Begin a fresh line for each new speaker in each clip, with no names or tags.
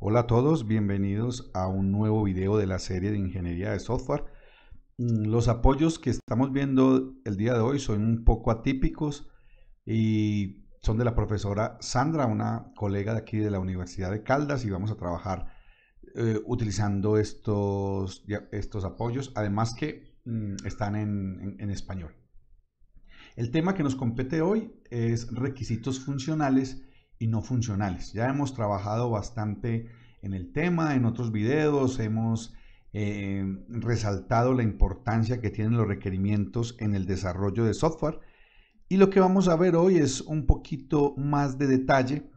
Hola a todos, bienvenidos a un nuevo video de la serie de ingeniería de software. Mm, los apoyos que estamos viendo el día de hoy son un poco atípicos y son de la profesora Sandra, una colega de aquí de la Universidad de Caldas y vamos a trabajar eh, utilizando estos, estos apoyos, además que mm, están en español. El tema que nos compete hoy es requisitos funcionales y no funcionales. Ya hemos trabajado bastante en el tema, en otros videos hemos eh, resaltado la importancia que tienen los requerimientos en el desarrollo de software y lo que vamos a ver hoy es un poquito más de detalle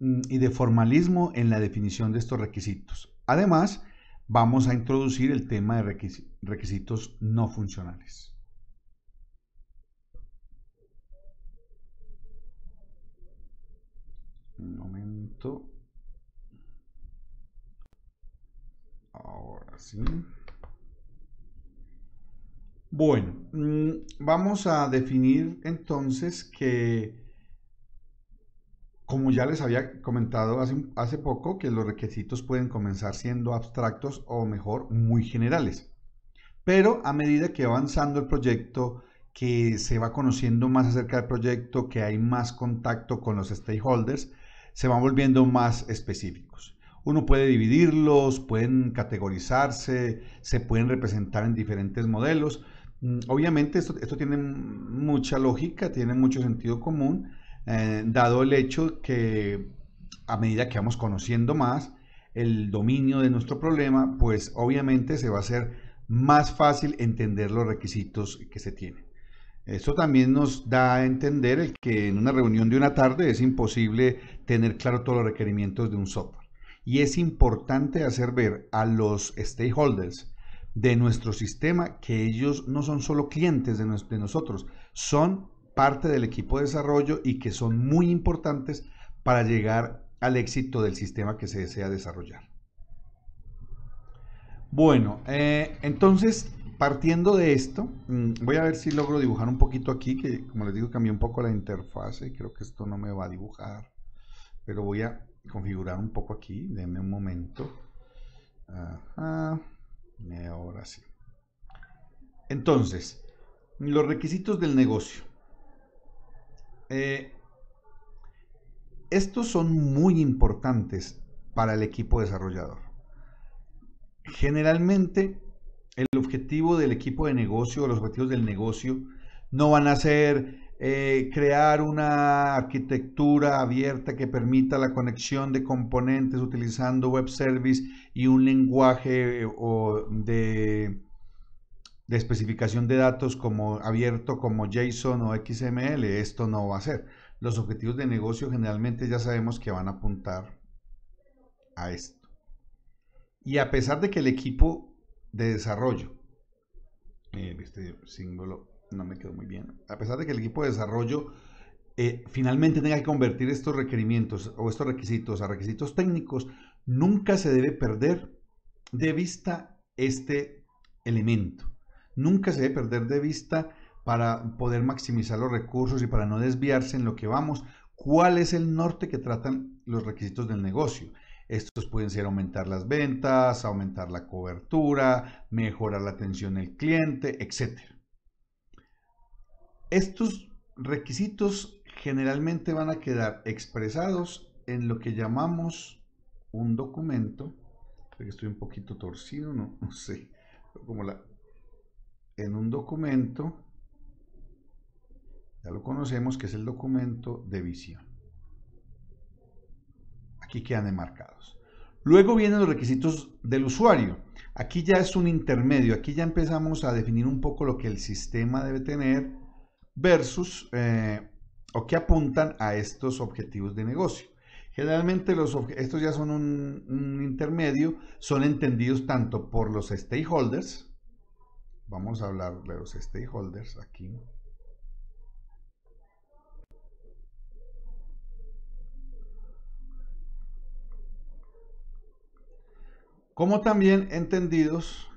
mm, y de formalismo en la definición de estos requisitos. Además, vamos a introducir el tema de requisitos no funcionales. Un momento. Ahora sí. Bueno, mm, vamos a definir entonces que, como ya les había comentado hace, poco, que los requisitos pueden comenzar siendo abstractos o mejor, muy generales. Pero a medida que avanzando el proyecto, que se va conociendo más acerca del proyecto, que hay más contacto con los stakeholders, se van volviendo más específicos. Uno puede dividirlos, pueden categorizarse, se pueden representar en diferentes modelos. Mm, obviamente esto, tiene mucha lógica, tiene mucho sentido común, eh, dado el hecho que a medida que vamos conociendo más el dominio de nuestro problema, pues obviamente se va a hacer más fácil entender los requisitos que se tienen. Esto también nos da a entender el que en una reunión de una tarde es imposible tener claro todos los requerimientos de un software. Y es importante hacer ver a los stakeholders de nuestro sistema que ellos no son solo clientes de, nosotros, son parte del equipo de desarrollo y que son muy importantes para llegar al éxito del sistema que se desea desarrollar. Bueno, eh, entonces partiendo de esto, mm, voy a ver si logro dibujar un poquito aquí, que como les digo cambié un poco la interfase, creo que esto no me va a dibujar, pero voy a configurar un poco aquí, denme un momento. Ajá, ahora sí. Entonces, los requisitos del negocio. Eh, estos son muy importantes para el equipo desarrollador. Generalmente el objetivo del equipo de negocio, los objetivos del negocio, no van a ser eh, crear una arquitectura abierta que permita la conexión de componentes utilizando web service y un lenguaje eh, de, de especificación de datos como abierto como JSON o XML. Esto no va a ser. Los objetivos de negocio generalmente ya sabemos que van a apuntar a esto. Y a pesar de que el equipo de desarrollo. Eh, este símbolo no me quedó muy bien. A pesar de que el equipo de desarrollo eh, finalmente tenga que convertir estos requerimientos o estos requisitos a requisitos técnicos, nunca se debe perder de vista este elemento. Nunca se debe perder de vista para poder maximizar los recursos y para no desviarse en lo que vamos, cuál es el norte que tratan los requisitos del negocio. Estos pueden ser aumentar las ventas, aumentar la cobertura, mejorar la atención del cliente, etc. Estos requisitos generalmente van a quedar expresados en lo que llamamos un documento. estoy un poquito torcido, no, no sé. Como la, en un documento, ya lo conocemos, que es el documento de visión. Aquí quedan demarcados. Luego vienen los requisitos del usuario. Aquí ya es un intermedio. Aquí ya empezamos a definir un poco lo que el sistema debe tener versus eh, o que apuntan a estos objetivos de negocio. Generalmente los, estos ya son un, intermedio, son entendidos tanto por los stakeholders, vamos a hablar de los stakeholders aquí, como también entendidos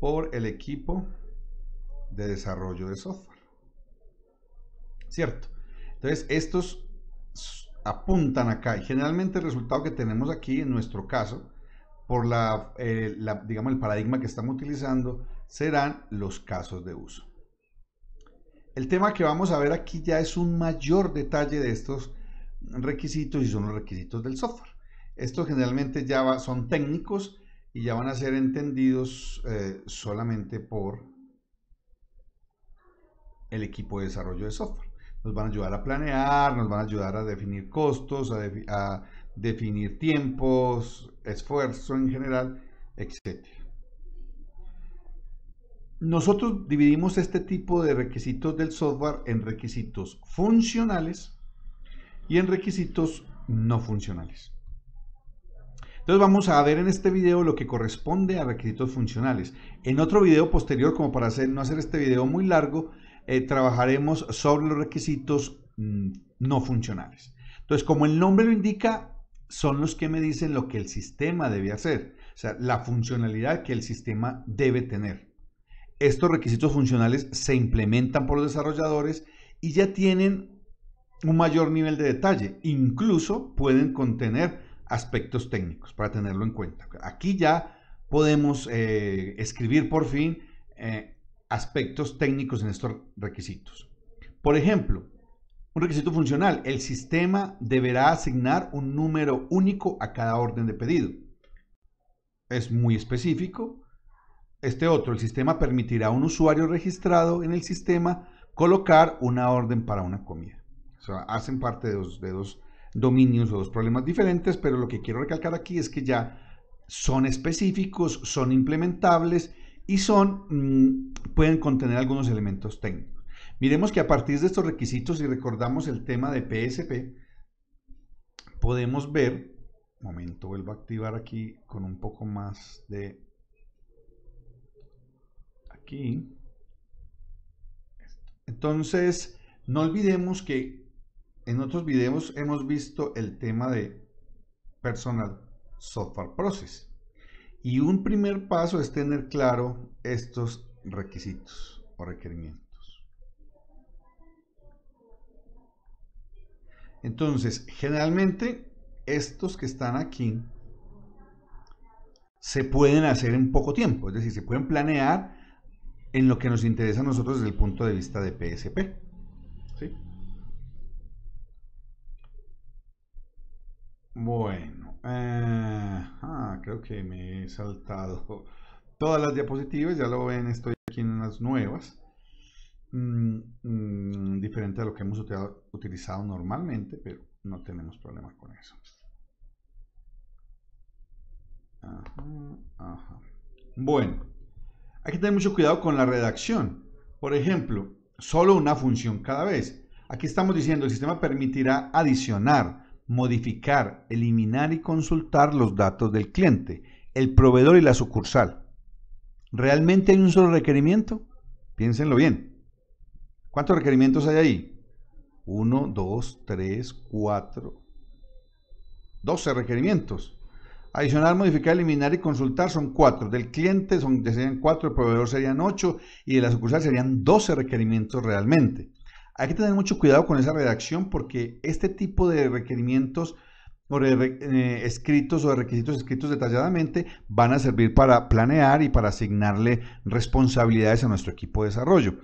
por el equipo de desarrollo de software. ¿Cierto? Entonces, estos apuntan acá y generalmente el resultado que tenemos aquí en nuestro caso, por la, eh, digamos, el paradigma que estamos utilizando, serán los casos de uso. El tema que vamos a ver aquí ya es un mayor detalle de estos requisitos y son los requisitos del software. Estos generalmente ya son técnicos y ya van a ser entendidos eh, solamente por el equipo de desarrollo de software. Nos van a ayudar a planear, nos van a ayudar a definir costos, a, a definir tiempos, esfuerzo en general, etc. Nosotros dividimos este tipo de requisitos del software en requisitos funcionales y en requisitos no funcionales. Entonces vamos a ver en este video lo que corresponde a requisitos funcionales. En otro video posterior, como para hacer, no hacer este video muy largo, eh, trabajaremos sobre los requisitos mm, no funcionales. Entonces, como el nombre lo indica, son los que me dicen lo que el sistema debe hacer, o sea, la funcionalidad que el sistema debe tener. Estos requisitos funcionales se implementan por los desarrolladores y ya tienen un mayor nivel de detalle. Incluso pueden contener aspectos técnicos, para tenerlo en cuenta. Aquí ya podemos eh, escribir por fin eh, aspectos técnicos en estos requisitos. Por ejemplo, un requisito funcional, el sistema deberá asignar un número único a cada orden de pedido. Es muy específico. Este otro, el sistema permitirá a un usuario registrado en el sistema colocar una orden para una comida. O hacen parte de dos, dominios o dos problemas diferentes, pero lo que quiero recalcar aquí es que ya son específicos, son implementables y son, mm, pueden contener algunos elementos técnicos. Miremos que a partir de estos requisitos, si recordamos el tema de PSP, podemos ver, un momento, vuelvo a activar aquí con un poco más de aquí. Entonces, no olvidemos que en otros videos hemos visto el tema de Personal Software Process. Y un primer paso es tener claro estos requisitos o requerimientos. Entonces, generalmente estos que están aquí se pueden hacer en poco tiempo, es decir, se pueden planear en lo que nos interesa a nosotros desde el punto de vista de PSP. ¿Sí? Bueno, eh, ah, creo que me he saltado todas las diapositivas, ya lo ven, estoy aquí en las nuevas. Mm, mm, diferente a lo que hemos utilizado normalmente, pero no tenemos problema con eso. Bueno, hay que tener mucho cuidado con la redacción. Por ejemplo, solo una función cada vez. Aquí estamos diciendo el sistema permitirá adicionar, modificar, eliminar y consultar los datos del cliente, el proveedor y la sucursal. ¿Realmente hay un solo requerimiento? Piénsenlo bien. ¿Cuántos requerimientos hay ahí? Uno, dos, tres, cuatro, doce requerimientos. Adicionar, modificar, eliminar y consultar son cuatro. Del cliente son, serían cuatro, del proveedor serían ocho y de la sucursal serían doce requerimientos realmente. Hay que tener mucho cuidado con esa redacción porque este tipo de requerimientos eh, escritos o de requisitos escritos detalladamente van a servir para planear y para asignarle responsabilidades a nuestro equipo de desarrollo.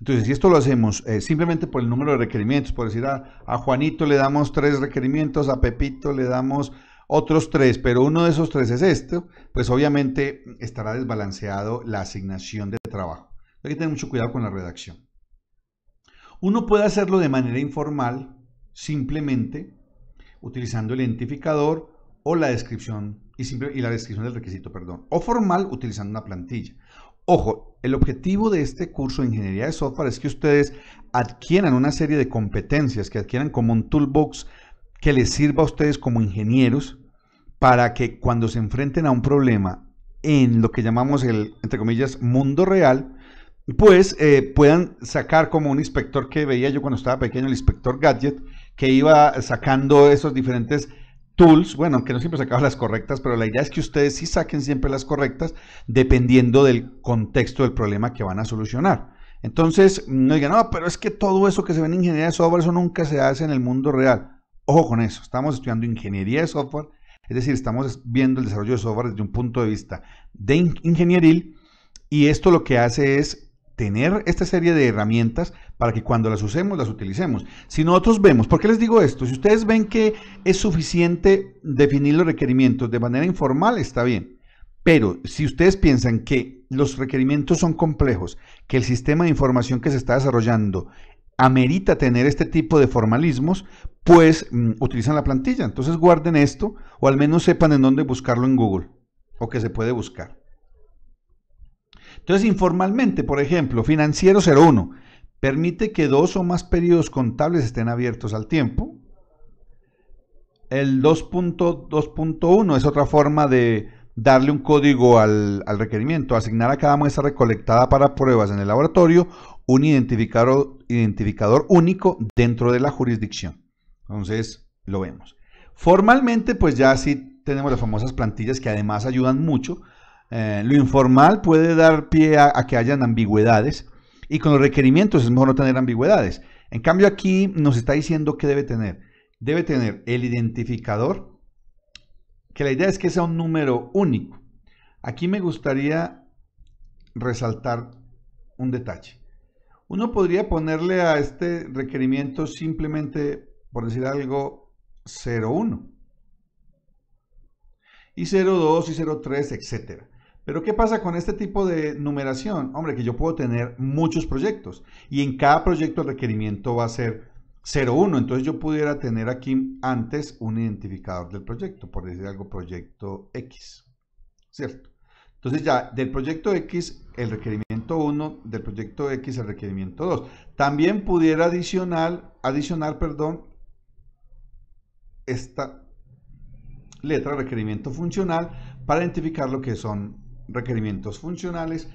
Entonces, si esto lo hacemos eh, simplemente por el número de requerimientos, por decir a, ah, a, Juanito le damos tres requerimientos, a Pepito le damos otros tres, pero uno de esos tres es esto, pues obviamente estará desbalanceado la asignación de trabajo. Hay que tener mucho cuidado con la redacción. Uno puede hacerlo de manera informal, simplemente utilizando el identificador o la descripción y, y la descripción del requisito, perdón, o formal utilizando una plantilla. Ojo, el objetivo de este curso de ingeniería de software es que ustedes adquieran una serie de competencias, que adquieran como un toolbox que les sirva a ustedes como ingenieros para que cuando se enfrenten a un problema en lo que llamamos el, entre comillas, mundo real, pues eh, puedan sacar como un inspector que veía yo cuando estaba pequeño, el inspector Gadget, que iba sacando esos diferentes tools, bueno, que no siempre sacaba las correctas, pero la idea es que ustedes sí saquen siempre las correctas dependiendo del contexto del problema que van a solucionar. Entonces, no digan, no, pero es que todo eso que se ve en ingeniería de software, eso nunca se hace en el mundo real. Ojo con eso, estamos estudiando ingeniería de software, es decir, estamos viendo el desarrollo de software desde un punto de vista de ingenieril y esto lo que hace es tener esta serie de herramientas para que cuando las usemos, las utilicemos. Si nosotros vemos, ¿por qué les digo esto? Si ustedes ven que es suficiente definir los requerimientos de manera informal, está bien. Pero si ustedes piensan que los requerimientos son complejos, que el sistema de información que se está desarrollando amerita tener este tipo de formalismos, pues mm, utilizan la plantilla. Entonces guarden esto o al menos sepan en dónde buscarlo en Google o que se puede buscar. Entonces, informalmente, por ejemplo, financiero 01 permite que dos o más periodos contables estén abiertos al tiempo. El 2.2.1 es otra forma de darle un código al, requerimiento, asignar a cada muestra recolectada para pruebas en el laboratorio un identificador único dentro de la jurisdicción. Entonces, lo vemos. Formalmente, pues ya sí tenemos las famosas plantillas que además ayudan mucho eh, lo informal puede dar pie a, que hayan ambigüedades y con los requerimientos es mejor no tener ambigüedades. En cambio aquí nos está diciendo que debe tener. Debe tener el identificador, que la idea es que sea un número único. Aquí me gustaría resaltar un detalle. Uno podría ponerle a este requerimiento simplemente, por decir algo, 01 y 02 y 03, etcétera. Pero ¿qué pasa con este tipo de numeración? Hombre, que yo puedo tener muchos proyectos y en cada proyecto el requerimiento va a ser 01. Entonces yo pudiera tener aquí antes un identificador del proyecto, por decir algo, proyecto X. ¿Cierto? Entonces ya del proyecto X el requerimiento 1, del proyecto X el requerimiento 2. También pudiera adicional, adicionar, perdón, esta letra requerimiento funcional para identificar lo que son requerimientos funcionales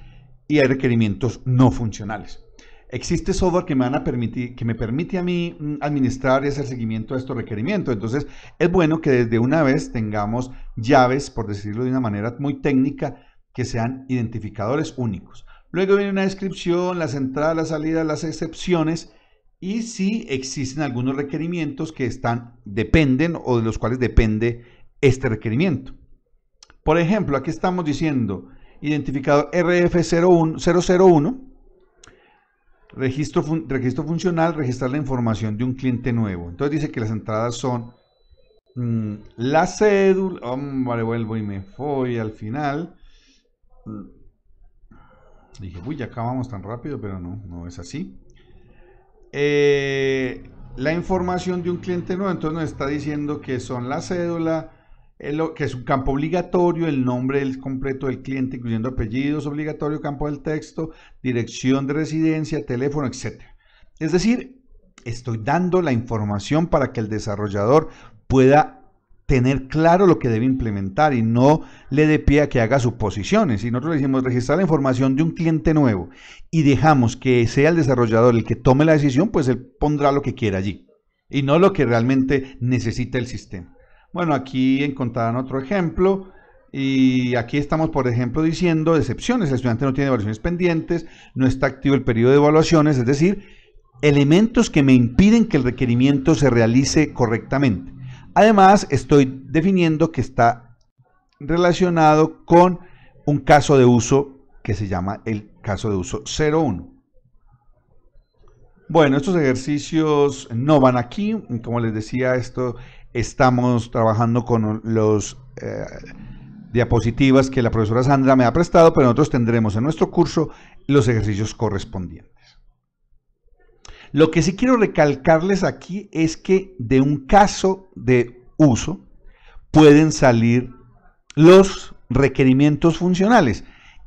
y hay requerimientos no funcionales. Existe software que me, van a permitir, que me permite a mí mm, administrar y hacer seguimiento a estos requerimientos. Entonces, es bueno que desde una vez tengamos llaves, por decirlo de una manera muy técnica, que sean identificadores únicos. Luego viene una descripción, las entradas, las salidas, las excepciones y si existen algunos requerimientos que están, dependen o de los cuales depende este requerimiento. Por ejemplo, aquí estamos diciendo identificador RF001, registro, registro funcional, registrar la información de un cliente nuevo. Entonces dice que las entradas son mm, la cédula, vuelvo y me voy al final. Dije, uy, ya acabamos tan rápido, pero no, no es así. Eh, la información de un cliente nuevo, entonces nos está diciendo que son la cédula, lo que es un campo obligatorio, el nombre completo del cliente, incluyendo apellidos obligatorio, campo del texto, dirección de residencia, teléfono, etc. Es decir, estoy dando la información para que el desarrollador pueda tener claro lo que debe implementar y no le dé pie a que haga suposiciones. Si nosotros le decimos registrar la información de un cliente nuevo y dejamos que sea el desarrollador el que tome la decisión, pues él pondrá lo que quiera allí y no lo que realmente necesita el sistema. Bueno, aquí encontrarán otro ejemplo. Y aquí estamos, por ejemplo, diciendo excepciones. El estudiante no tiene evaluaciones pendientes, no está activo el periodo de evaluaciones, es decir, elementos que me impiden que el requerimiento se realice correctamente. Además, estoy definiendo que está relacionado con un caso de uso que se llama el caso de uso 01. Bueno, estos ejercicios no van aquí. Como les decía, esto Estamos trabajando con los eh, diapositivas que la profesora Sandra me ha prestado, pero nosotros tendremos en nuestro curso los ejercicios correspondientes. Lo que sí quiero recalcarles aquí es que de un caso de uso pueden salir los requerimientos funcionales.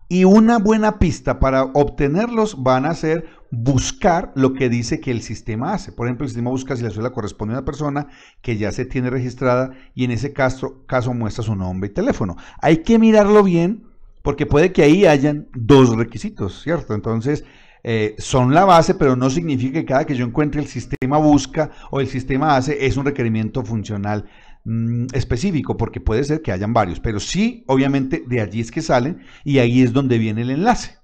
Y una buena pista para obtenerlos van a ser buscar lo que dice que el sistema hace. Por ejemplo, el sistema busca si la suela corresponde a una persona que ya se tiene registrada y en ese caso, muestra su nombre y teléfono. Hay que mirarlo bien porque puede que ahí hayan dos requisitos, ¿cierto? Entonces, eh, son la base, pero no significa que cada que yo encuentre el sistema busca o el sistema hace es un requerimiento funcional Mm, específico, porque puede ser que hayan varios, pero sí, obviamente, de allí es que salen y ahí es donde viene el enlace.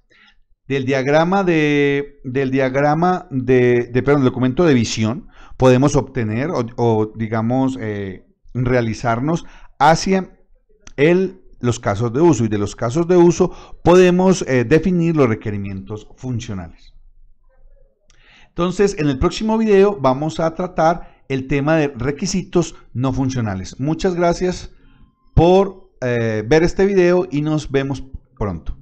Del diagrama de, del diagrama de, perdón, perdón, documento de visión, podemos obtener o, digamos, eh, realizarnos hacia el los casos de uso y de los casos de uso podemos eh, definir los requerimientos funcionales. Entonces, en el próximo video vamos a tratar el tema de requisitos no funcionales. Muchas gracias por eh, ver este video y nos vemos pronto.